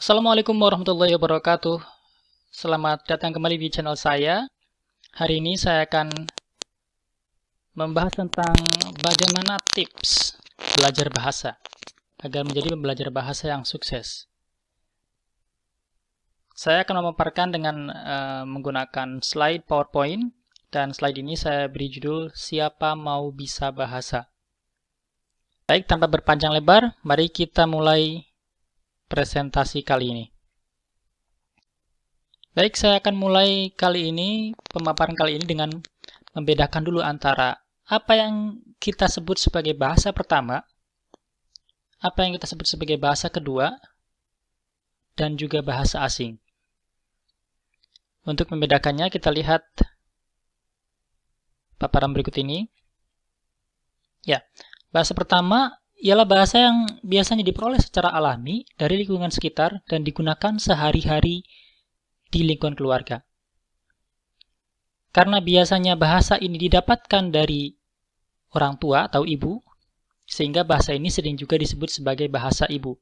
Assalamualaikum warahmatullahi wabarakatuh. Selamat datang kembali di channel saya. Hari ini saya akan membahas tentang bagaimana tips belajar bahasa agar menjadi pembelajar bahasa yang sukses. Saya akan memaparkan dengan uh, menggunakan slide PowerPoint dan slide ini saya beri judul Siapa Mau Bisa Bahasa. Baik, tanpa berpanjang lebar, mari kita mulai presentasi kali ini. Baik, saya akan mulai kali ini, pemaparan kali ini dengan membedakan dulu antara apa yang kita sebut sebagai bahasa pertama, apa yang kita sebut sebagai bahasa kedua, dan juga bahasa asing. Untuk membedakannya, kita lihat paparan berikut ini. Ya, bahasa pertama ialah bahasa yang biasanya diperoleh secara alami dari lingkungan sekitar dan digunakan sehari-hari di lingkungan keluarga. Karena biasanya bahasa ini didapatkan dari orang tua atau ibu, sehingga bahasa ini sering juga disebut sebagai bahasa ibu.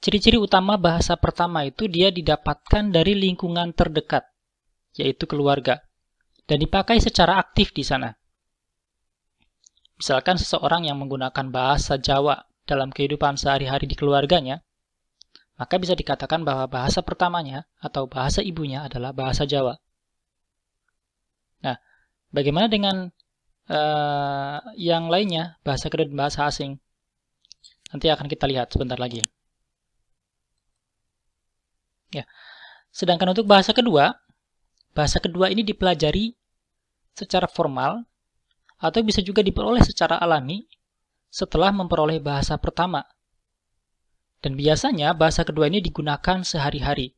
Ciri-ciri utama bahasa pertama itu dia didapatkan dari lingkungan terdekat, yaitu keluarga, dan dipakai secara aktif di sana. Misalkan seseorang yang menggunakan bahasa Jawa dalam kehidupan sehari-hari di keluarganya, maka bisa dikatakan bahwa bahasa pertamanya atau bahasa ibunya adalah bahasa Jawa. Nah, bagaimana dengan uh, yang lainnya, bahasa kedua dan bahasa asing? Nanti akan kita lihat sebentar lagi. Ya. Sedangkan untuk bahasa kedua, bahasa kedua ini dipelajari secara formal atau bisa juga diperoleh secara alami setelah memperoleh bahasa pertama. Dan biasanya bahasa kedua ini digunakan sehari-hari,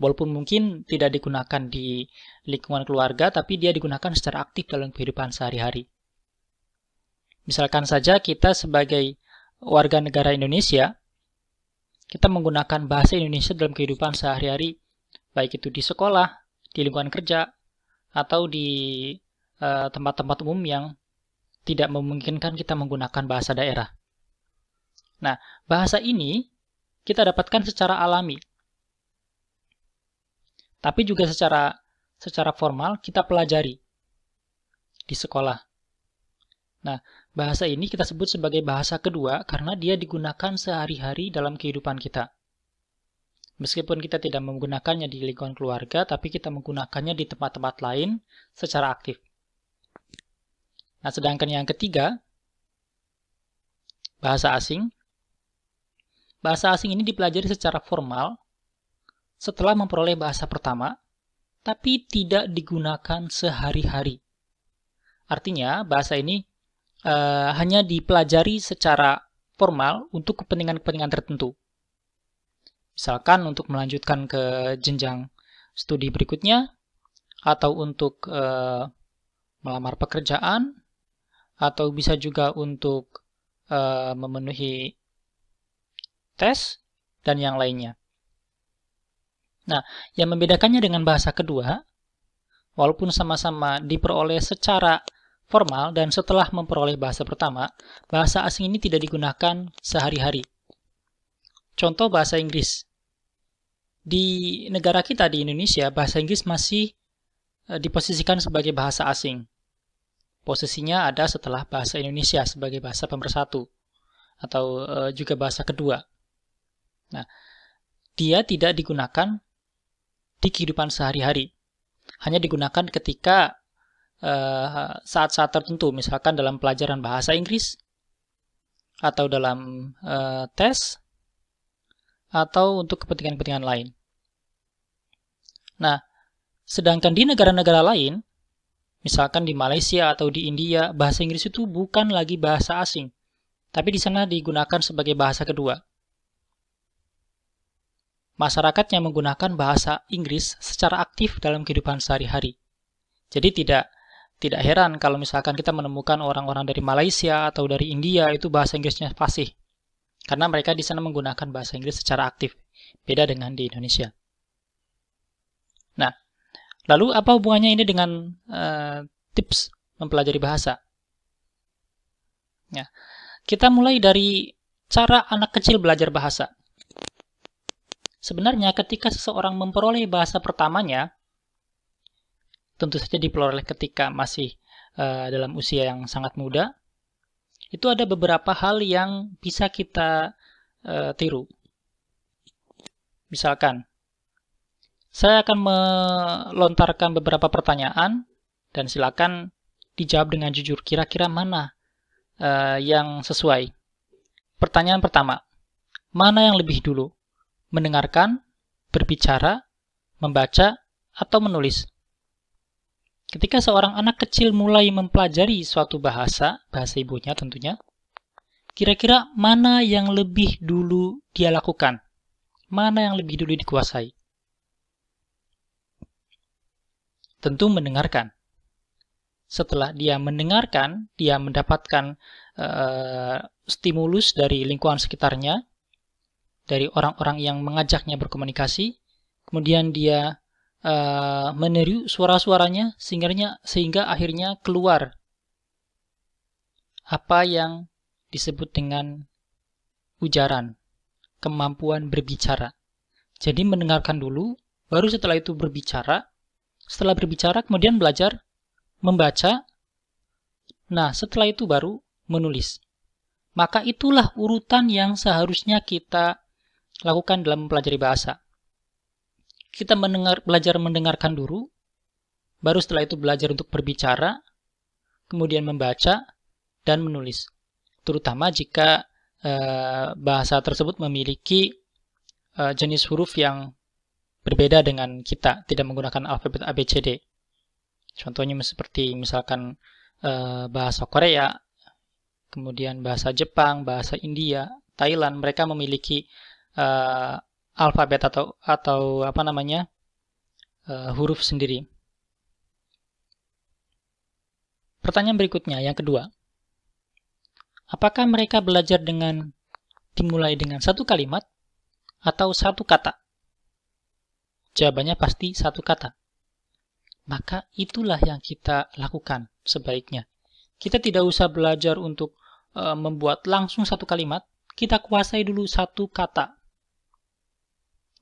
walaupun mungkin tidak digunakan di lingkungan keluarga, tapi dia digunakan secara aktif dalam kehidupan sehari-hari. Misalkan saja kita sebagai warga negara Indonesia, kita menggunakan bahasa Indonesia dalam kehidupan sehari-hari, baik itu di sekolah, di lingkungan kerja, atau di eh, tempat-tempat uh, umum yang tidak memungkinkan kita menggunakan bahasa daerah. Nah, bahasa ini kita dapatkan secara alami. Tapi juga secara secara formal kita pelajari di sekolah. Nah, bahasa ini kita sebut sebagai bahasa kedua karena dia digunakan sehari-hari dalam kehidupan kita. Meskipun kita tidak menggunakannya di lingkungan keluarga, tapi kita menggunakannya di tempat-tempat lain secara aktif. Nah, sedangkan yang ketiga, bahasa asing. Bahasa asing ini dipelajari secara formal setelah memperoleh bahasa pertama, tapi tidak digunakan sehari-hari. Artinya, bahasa ini uh, hanya dipelajari secara formal untuk kepentingan-kepentingan tertentu. Misalkan untuk melanjutkan ke jenjang studi berikutnya, atau untuk uh, melamar pekerjaan, atau bisa juga untuk uh, memenuhi tes dan yang lainnya. Nah, yang membedakannya dengan bahasa kedua, walaupun sama-sama diperoleh secara formal dan setelah memperoleh bahasa pertama, bahasa asing ini tidak digunakan sehari-hari. Contoh bahasa Inggris. Di negara kita di Indonesia, bahasa Inggris masih eh, diposisikan sebagai bahasa asing posisinya ada setelah bahasa Indonesia sebagai bahasa pemersatu atau e, juga bahasa kedua. Nah, dia tidak digunakan di kehidupan sehari-hari. Hanya digunakan ketika eh, saat-saat e, tertentu, misalkan dalam pelajaran bahasa Inggris atau dalam e, tes atau untuk kepentingan-kepentingan lain. Nah, sedangkan di negara-negara lain Misalkan di Malaysia atau di India, bahasa Inggris itu bukan lagi bahasa asing, tapi di sana digunakan sebagai bahasa kedua. Masyarakat yang menggunakan bahasa Inggris secara aktif dalam kehidupan sehari-hari. Jadi tidak tidak heran kalau misalkan kita menemukan orang-orang dari Malaysia atau dari India itu bahasa Inggrisnya fasih. Karena mereka di sana menggunakan bahasa Inggris secara aktif. Beda dengan di Indonesia. Lalu apa hubungannya ini dengan uh, tips mempelajari bahasa? Ya. Kita mulai dari cara anak kecil belajar bahasa. Sebenarnya ketika seseorang memperoleh bahasa pertamanya, tentu saja diperoleh ketika masih uh, dalam usia yang sangat muda, itu ada beberapa hal yang bisa kita uh, tiru. Misalkan, saya akan melontarkan beberapa pertanyaan dan silakan dijawab dengan jujur kira-kira mana uh, yang sesuai. Pertanyaan pertama, mana yang lebih dulu? Mendengarkan, berbicara, membaca, atau menulis? Ketika seorang anak kecil mulai mempelajari suatu bahasa, bahasa ibunya tentunya, kira-kira mana yang lebih dulu dia lakukan? Mana yang lebih dulu dikuasai? tentu mendengarkan. Setelah dia mendengarkan, dia mendapatkan uh, stimulus dari lingkungan sekitarnya, dari orang-orang yang mengajaknya berkomunikasi, kemudian dia uh, meniru suara-suaranya sehingga, sehingga akhirnya keluar apa yang disebut dengan ujaran, kemampuan berbicara. Jadi mendengarkan dulu, baru setelah itu berbicara, setelah berbicara, kemudian belajar membaca. Nah, setelah itu baru menulis. Maka itulah urutan yang seharusnya kita lakukan dalam mempelajari bahasa. Kita mendengar, belajar mendengarkan dulu, baru setelah itu belajar untuk berbicara, kemudian membaca, dan menulis. Terutama jika e, bahasa tersebut memiliki e, jenis huruf yang berbeda dengan kita, tidak menggunakan alfabet ABCD. Contohnya seperti misalkan e, bahasa Korea, kemudian bahasa Jepang, bahasa India, Thailand, mereka memiliki e, alfabet atau atau apa namanya e, huruf sendiri. Pertanyaan berikutnya, yang kedua. Apakah mereka belajar dengan dimulai dengan satu kalimat atau satu kata? jawabannya pasti satu kata. Maka itulah yang kita lakukan sebaiknya. Kita tidak usah belajar untuk e, membuat langsung satu kalimat, kita kuasai dulu satu kata.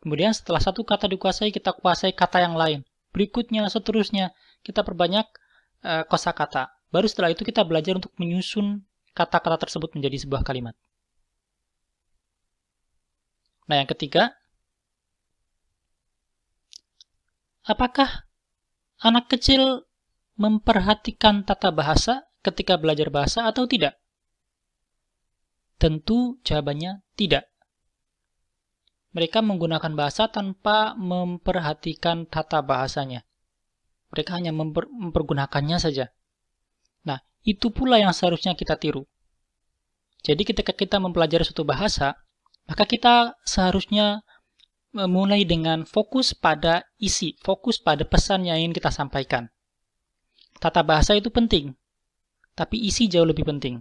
Kemudian setelah satu kata dikuasai, kita kuasai kata yang lain. Berikutnya, seterusnya, kita perbanyak e, eh, kata. Baru setelah itu kita belajar untuk menyusun kata-kata tersebut menjadi sebuah kalimat. Nah, yang ketiga, Apakah anak kecil memperhatikan tata bahasa ketika belajar bahasa atau tidak? Tentu jawabannya tidak. Mereka menggunakan bahasa tanpa memperhatikan tata bahasanya. Mereka hanya memper mempergunakannya saja. Nah, itu pula yang seharusnya kita tiru. Jadi ketika kita mempelajari suatu bahasa, maka kita seharusnya mulai dengan fokus pada isi, fokus pada pesan yang ingin kita sampaikan. Tata bahasa itu penting, tapi isi jauh lebih penting.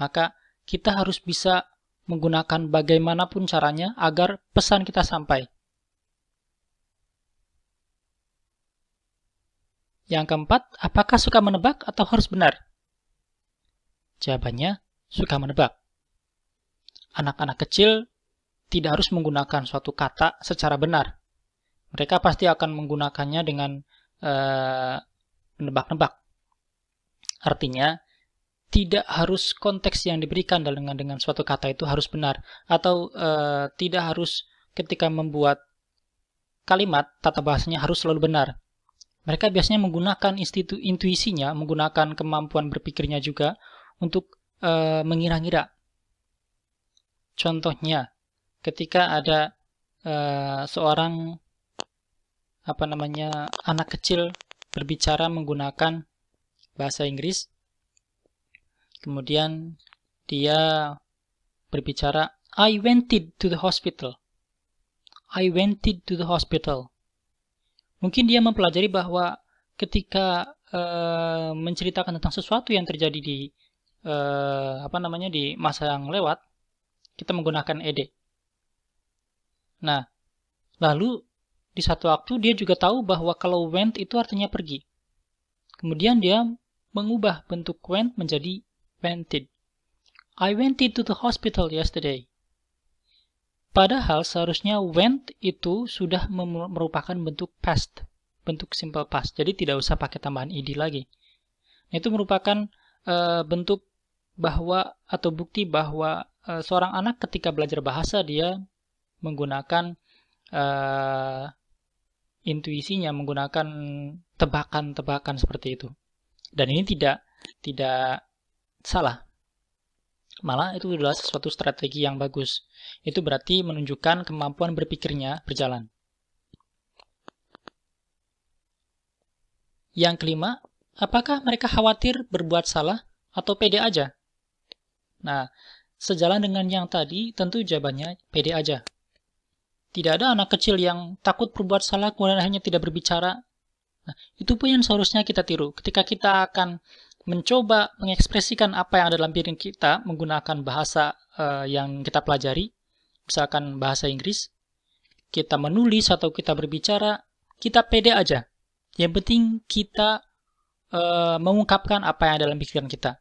Maka kita harus bisa menggunakan bagaimanapun caranya agar pesan kita sampai. Yang keempat, apakah suka menebak atau harus benar? Jawabannya, suka menebak. Anak-anak kecil tidak harus menggunakan suatu kata secara benar. Mereka pasti akan menggunakannya dengan eh, menebak-nebak. Uh, Artinya, tidak harus konteks yang diberikan dengan dengan suatu kata itu harus benar atau uh, tidak harus ketika membuat kalimat tata bahasanya harus selalu benar. Mereka biasanya menggunakan institu, intuisinya, menggunakan kemampuan berpikirnya juga untuk uh, mengira-ngira. Contohnya, ketika ada uh, seorang apa namanya anak kecil berbicara menggunakan bahasa Inggris kemudian dia berbicara I went to the hospital I went to the hospital mungkin dia mempelajari bahwa ketika uh, menceritakan tentang sesuatu yang terjadi di uh, apa namanya di masa yang lewat kita menggunakan ed Nah, lalu di satu waktu dia juga tahu bahwa kalau went itu artinya pergi. Kemudian dia mengubah bentuk went menjadi wented. I went into the hospital yesterday. Padahal seharusnya went itu sudah merupakan bentuk past, bentuk simple past. Jadi tidak usah pakai tambahan id lagi. Nah, itu merupakan uh, bentuk bahwa atau bukti bahwa uh, seorang anak ketika belajar bahasa dia menggunakan uh, intuisinya, menggunakan tebakan-tebakan seperti itu. Dan ini tidak tidak salah. Malah itu adalah sesuatu strategi yang bagus. Itu berarti menunjukkan kemampuan berpikirnya berjalan. Yang kelima, apakah mereka khawatir berbuat salah atau pede aja? Nah, sejalan dengan yang tadi, tentu jawabannya pede aja. Tidak ada anak kecil yang takut berbuat salah kemudian hanya tidak berbicara. Nah, itu pun yang seharusnya kita tiru. Ketika kita akan mencoba mengekspresikan apa yang ada dalam pikiran kita menggunakan bahasa uh, yang kita pelajari, misalkan bahasa Inggris, kita menulis atau kita berbicara, kita pede aja. Yang penting kita uh, mengungkapkan apa yang ada dalam pikiran kita.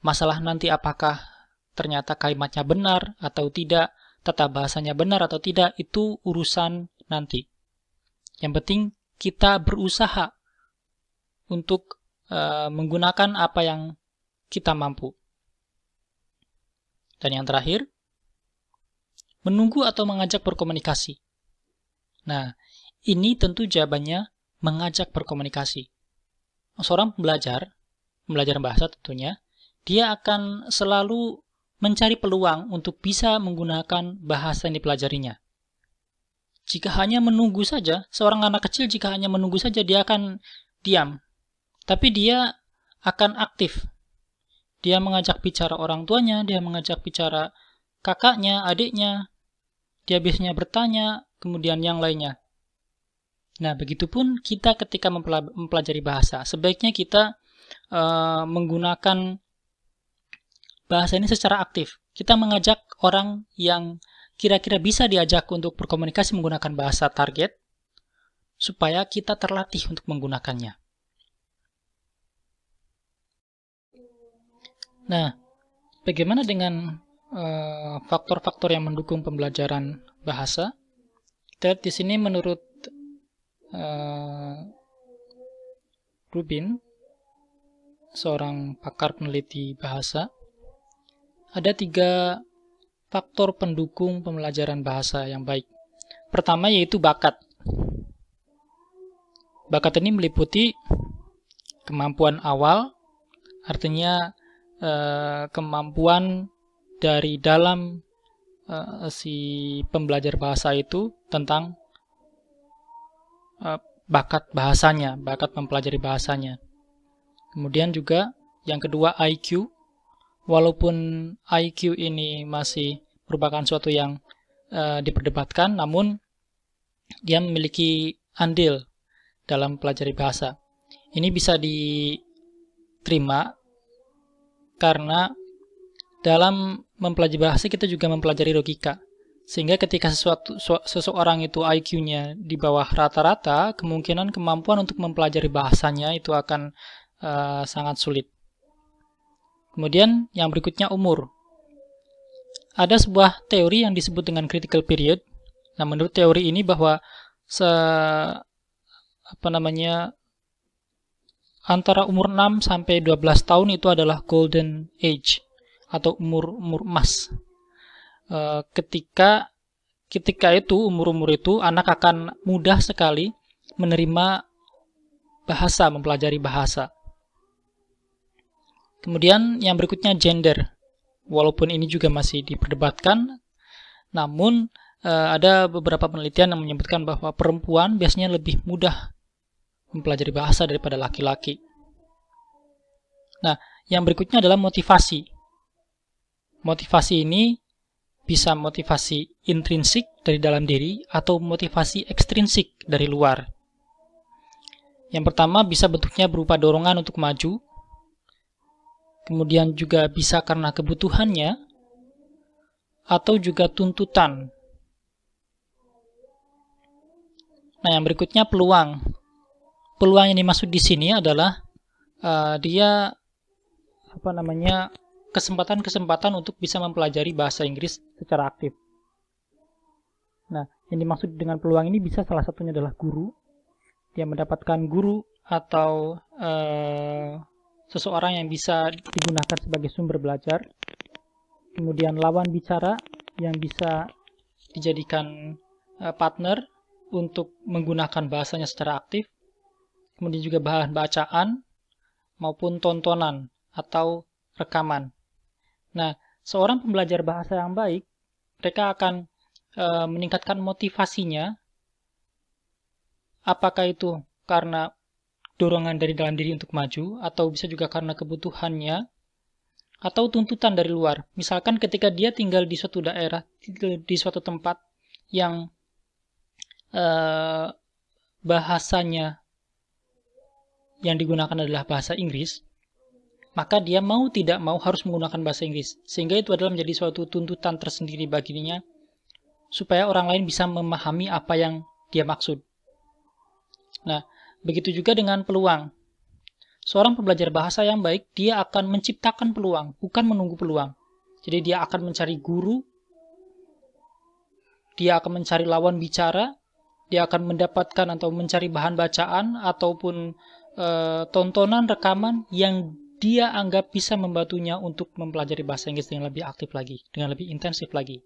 Masalah nanti apakah ternyata kalimatnya benar atau tidak, tata bahasanya benar atau tidak itu urusan nanti. Yang penting kita berusaha untuk uh, menggunakan apa yang kita mampu. Dan yang terakhir, menunggu atau mengajak berkomunikasi. Nah, ini tentu jawabannya mengajak berkomunikasi. Seorang pembelajar, pembelajaran bahasa tentunya, dia akan selalu mencari peluang untuk bisa menggunakan bahasa yang dipelajarinya. Jika hanya menunggu saja, seorang anak kecil jika hanya menunggu saja dia akan diam. Tapi dia akan aktif. Dia mengajak bicara orang tuanya, dia mengajak bicara kakaknya, adiknya. Dia biasanya bertanya, kemudian yang lainnya. Nah, begitupun kita ketika mempelajari bahasa, sebaiknya kita uh, menggunakan bahasa ini secara aktif. Kita mengajak orang yang kira-kira bisa diajak untuk berkomunikasi menggunakan bahasa target, supaya kita terlatih untuk menggunakannya. Nah, bagaimana dengan eh, faktor-faktor uh, yang mendukung pembelajaran bahasa? Kita lihat di sini menurut uh, Rubin, seorang pakar peneliti bahasa, ada tiga faktor pendukung pembelajaran bahasa yang baik. Pertama yaitu bakat. Bakat ini meliputi kemampuan awal, artinya eh, kemampuan dari dalam eh, si pembelajar bahasa itu tentang eh, bakat bahasanya, bakat mempelajari bahasanya. Kemudian juga yang kedua IQ, walaupun IQ ini masih merupakan suatu yang uh, diperdebatkan, namun dia memiliki andil dalam pelajari bahasa. Ini bisa diterima karena dalam mempelajari bahasa kita juga mempelajari logika. Sehingga ketika sesuatu seseorang itu IQ-nya di bawah rata-rata, kemungkinan kemampuan untuk mempelajari bahasanya itu akan uh, sangat sulit. Kemudian yang berikutnya umur. Ada sebuah teori yang disebut dengan critical period. Nah, menurut teori ini bahwa se apa namanya antara umur 6 sampai 12 tahun itu adalah golden age atau umur umur emas. E, ketika ketika itu umur-umur itu anak akan mudah sekali menerima bahasa, mempelajari bahasa. Kemudian yang berikutnya gender. Walaupun ini juga masih diperdebatkan, namun eh, ada beberapa penelitian yang menyebutkan bahwa perempuan biasanya lebih mudah mempelajari bahasa daripada laki-laki. Nah, yang berikutnya adalah motivasi. Motivasi ini bisa motivasi intrinsik dari dalam diri atau motivasi ekstrinsik dari luar. Yang pertama bisa bentuknya berupa dorongan untuk maju, kemudian juga bisa karena kebutuhannya, atau juga tuntutan. Nah, yang berikutnya peluang. Peluang yang dimaksud di sini adalah uh, dia apa namanya kesempatan-kesempatan untuk bisa mempelajari bahasa Inggris secara aktif. Nah, yang dimaksud dengan peluang ini bisa salah satunya adalah guru. Dia mendapatkan guru atau uh, seseorang yang bisa digunakan sebagai sumber belajar. Kemudian lawan bicara yang bisa dijadikan eh, partner untuk menggunakan bahasanya secara aktif. Kemudian juga bahan bacaan maupun tontonan atau rekaman. Nah, seorang pembelajar bahasa yang baik, mereka akan e, meningkatkan motivasinya. Apakah itu karena dorongan dari dalam diri untuk maju, atau bisa juga karena kebutuhannya, atau tuntutan dari luar. Misalkan ketika dia tinggal di suatu daerah, di suatu tempat yang uh, bahasanya yang digunakan adalah bahasa Inggris, maka dia mau tidak mau harus menggunakan bahasa Inggris. Sehingga itu adalah menjadi suatu tuntutan tersendiri baginya supaya orang lain bisa memahami apa yang dia maksud. Nah, Begitu juga dengan peluang. Seorang pembelajar bahasa yang baik, dia akan menciptakan peluang, bukan menunggu peluang. Jadi dia akan mencari guru, dia akan mencari lawan bicara, dia akan mendapatkan atau mencari bahan bacaan ataupun e, tontonan rekaman yang dia anggap bisa membantunya untuk mempelajari bahasa Inggris dengan lebih aktif lagi, dengan lebih intensif lagi.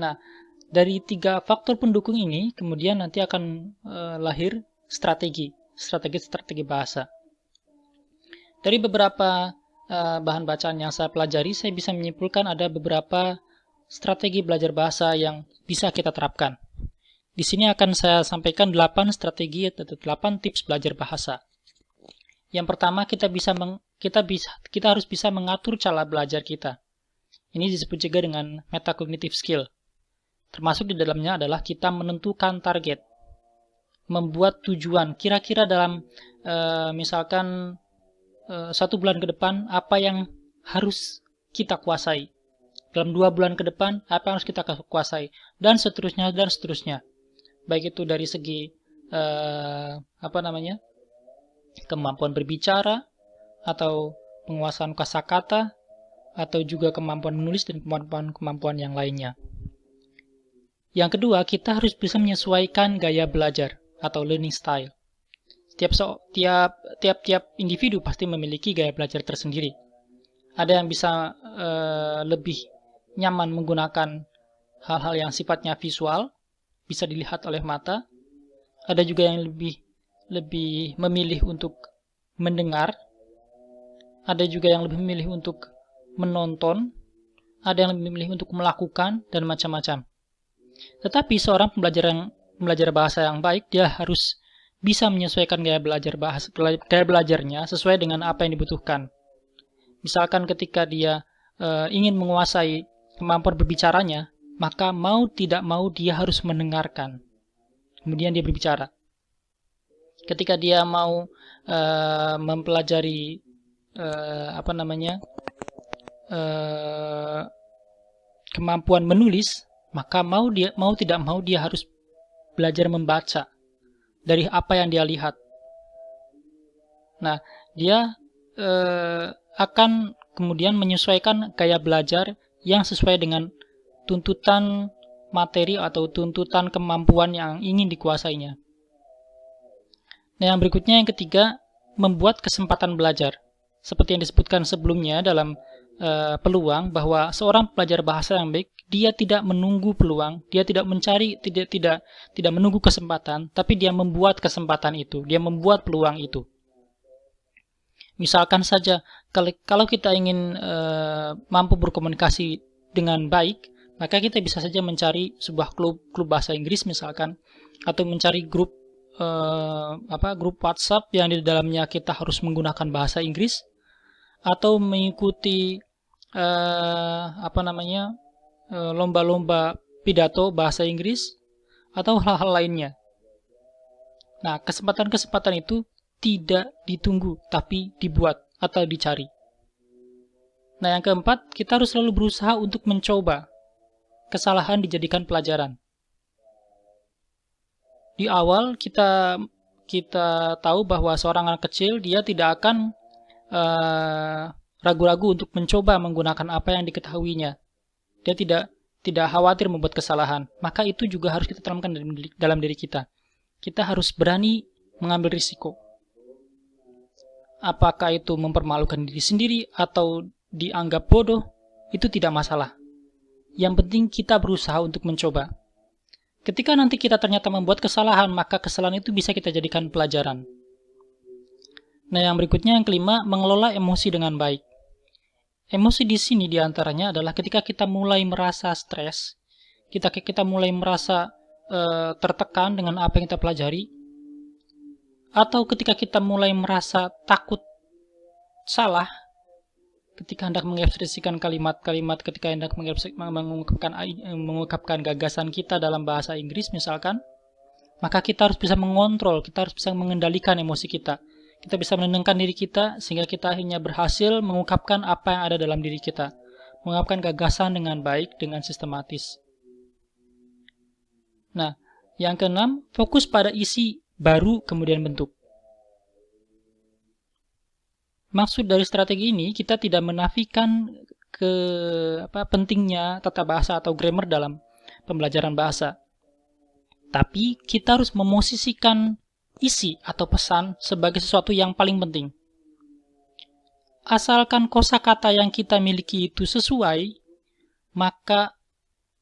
Nah, dari tiga faktor pendukung ini kemudian nanti akan e, lahir strategi, strategi-strategi bahasa. Dari beberapa uh, bahan bacaan yang saya pelajari, saya bisa menyimpulkan ada beberapa strategi belajar bahasa yang bisa kita terapkan. Di sini akan saya sampaikan 8 strategi atau 8 tips belajar bahasa. Yang pertama, kita bisa meng, kita bisa kita harus bisa mengatur cara belajar kita. Ini disebut juga dengan metacognitive skill. Termasuk di dalamnya adalah kita menentukan target membuat tujuan kira-kira dalam uh, misalkan uh, satu bulan ke depan apa yang harus kita kuasai dalam dua bulan ke depan apa yang harus kita kuasai dan seterusnya dan seterusnya baik itu dari segi uh, apa namanya kemampuan berbicara atau penguasaan kosakata atau juga kemampuan menulis dan kemampuan-kemampuan yang lainnya. Yang kedua, kita harus bisa menyesuaikan gaya belajar atau learning style. Setiap so, tiap tiap tiap individu pasti memiliki gaya belajar tersendiri. Ada yang bisa uh, lebih nyaman menggunakan hal-hal yang sifatnya visual, bisa dilihat oleh mata. Ada juga yang lebih lebih memilih untuk mendengar. Ada juga yang lebih memilih untuk menonton, ada yang lebih memilih untuk melakukan dan macam-macam. Tetapi seorang pembelajar yang belajar bahasa yang baik, dia harus bisa menyesuaikan gaya belajar bahasa gaya belajarnya sesuai dengan apa yang dibutuhkan. Misalkan ketika dia e, ingin menguasai kemampuan berbicaranya, maka mau tidak mau dia harus mendengarkan. Kemudian dia berbicara. Ketika dia mau e, mempelajari e, apa namanya e, kemampuan menulis, maka mau dia mau tidak mau dia harus belajar membaca dari apa yang dia lihat. Nah, dia eh, akan kemudian menyesuaikan gaya belajar yang sesuai dengan tuntutan materi atau tuntutan kemampuan yang ingin dikuasainya. Nah, yang berikutnya yang ketiga, membuat kesempatan belajar. Seperti yang disebutkan sebelumnya dalam Eh, peluang bahwa seorang pelajar bahasa yang baik dia tidak menunggu peluang, dia tidak mencari, tidak tidak tidak menunggu kesempatan, tapi dia membuat kesempatan itu, dia membuat peluang itu. Misalkan saja kalau kita ingin uh, mampu berkomunikasi dengan baik, maka kita bisa saja mencari sebuah klub klub bahasa Inggris misalkan atau mencari grup uh, apa grup WhatsApp yang di dalamnya kita harus menggunakan bahasa Inggris atau mengikuti uh, apa namanya eh, lomba-lomba uh, pidato bahasa Inggris atau hal-hal lainnya. Nah, kesempatan-kesempatan itu tidak ditunggu tapi dibuat atau dicari. Nah, yang keempat, kita harus selalu berusaha untuk mencoba. Kesalahan dijadikan pelajaran. Di awal kita kita tahu bahwa seorang anak kecil dia tidak akan Eh, ragu-ragu uh, untuk mencoba menggunakan apa yang diketahuinya. Dia tidak tidak khawatir membuat kesalahan. Maka itu juga harus kita tanamkan dalam diri kita. Kita harus berani mengambil risiko. Apakah itu mempermalukan diri sendiri atau dianggap bodoh, itu tidak masalah. Yang penting kita berusaha untuk mencoba. Ketika nanti kita ternyata membuat kesalahan, maka kesalahan itu bisa kita jadikan pelajaran. Nah, yang berikutnya yang kelima, mengelola emosi dengan baik. Emosi di sini diantaranya adalah ketika kita mulai merasa stres, kita kita mulai merasa e, tertekan dengan apa yang kita pelajari, atau ketika kita mulai merasa takut salah, ketika hendak mengekspresikan kalimat-kalimat, ketika hendak mengungkapkan eh, mengungkapkan gagasan kita dalam bahasa Inggris misalkan, maka kita harus bisa mengontrol, kita harus bisa mengendalikan emosi kita kita bisa menenangkan diri kita sehingga kita akhirnya berhasil mengungkapkan apa yang ada dalam diri kita. Mengungkapkan gagasan dengan baik, dengan sistematis. Nah, yang keenam, fokus pada isi baru kemudian bentuk. Maksud dari strategi ini, kita tidak menafikan ke apa pentingnya tata bahasa atau grammar dalam pembelajaran bahasa. Tapi kita harus memosisikan isi atau pesan sebagai sesuatu yang paling penting. Asalkan kosakata yang kita miliki itu sesuai, maka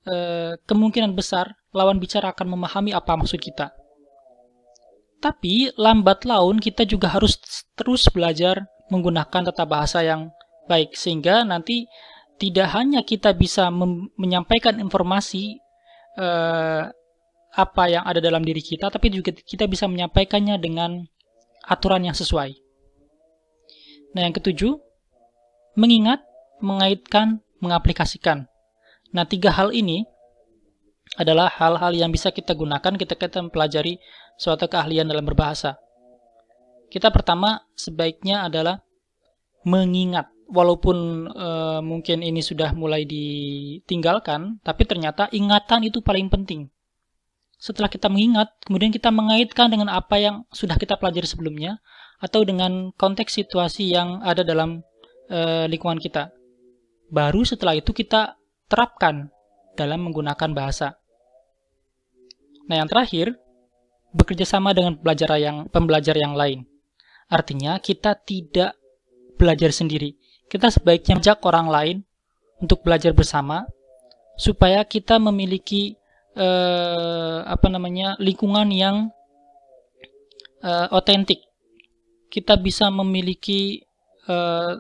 eh, kemungkinan besar lawan bicara akan memahami apa maksud kita. Tapi lambat laun kita juga harus terus belajar menggunakan tata bahasa yang baik sehingga nanti tidak hanya kita bisa menyampaikan informasi eh, apa yang ada dalam diri kita, tapi juga kita bisa menyampaikannya dengan aturan yang sesuai. Nah, yang ketujuh, mengingat, mengaitkan, mengaplikasikan. Nah, tiga hal ini adalah hal-hal yang bisa kita gunakan kita kita mempelajari suatu keahlian dalam berbahasa. Kita pertama sebaiknya adalah mengingat, walaupun e, mungkin ini sudah mulai ditinggalkan, tapi ternyata ingatan itu paling penting setelah kita mengingat, kemudian kita mengaitkan dengan apa yang sudah kita pelajari sebelumnya, atau dengan konteks situasi yang ada dalam e, lingkungan kita. Baru setelah itu kita terapkan dalam menggunakan bahasa. Nah, yang terakhir, bekerja sama dengan pelajar yang, pembelajar yang lain. Artinya, kita tidak belajar sendiri. Kita sebaiknya ajak orang lain untuk belajar bersama, supaya kita memiliki eh, apa namanya lingkungan yang eh, otentik. Eh, kita bisa memiliki eh,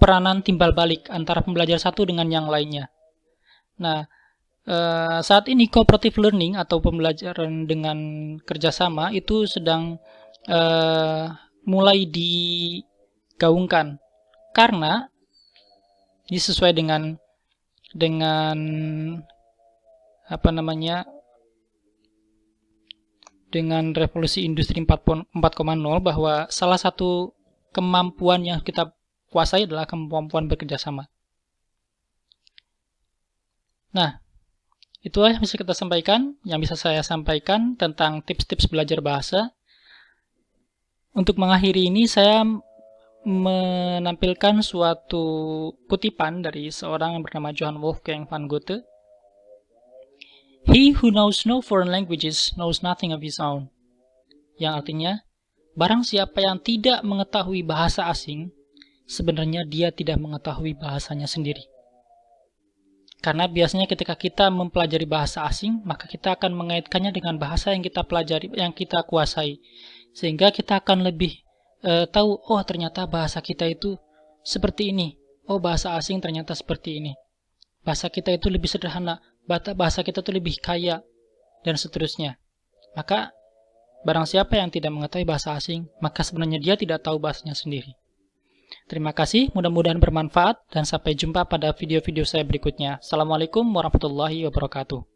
peranan timbal balik antara pembelajar satu dengan yang lainnya. Nah, eh, saat ini cooperative learning atau pembelajaran dengan kerjasama itu sedang eh, mulai digaungkan karena ini sesuai dengan dengan apa namanya dengan revolusi industri 4.0 bahwa salah satu kemampuan yang kita kuasai adalah kemampuan bekerja sama. Nah, itulah yang bisa kita sampaikan, yang bisa saya sampaikan tentang tips-tips belajar bahasa. Untuk mengakhiri ini, saya menampilkan suatu kutipan dari seorang yang bernama Johan Wolfgang van Goethe He who knows no foreign languages knows nothing of his own. Yang artinya, barang siapa yang tidak mengetahui bahasa asing, sebenarnya dia tidak mengetahui bahasanya sendiri. Karena biasanya ketika kita mempelajari bahasa asing, maka kita akan mengaitkannya dengan bahasa yang kita pelajari, yang kita kuasai. Sehingga kita akan lebih uh, tahu, oh ternyata bahasa kita itu seperti ini. Oh bahasa asing ternyata seperti ini bahasa kita itu lebih sederhana, bahasa kita itu lebih kaya, dan seterusnya. Maka, barang siapa yang tidak mengetahui bahasa asing, maka sebenarnya dia tidak tahu bahasanya sendiri. Terima kasih, mudah-mudahan bermanfaat, dan sampai jumpa pada video-video saya berikutnya. Assalamualaikum warahmatullahi wabarakatuh.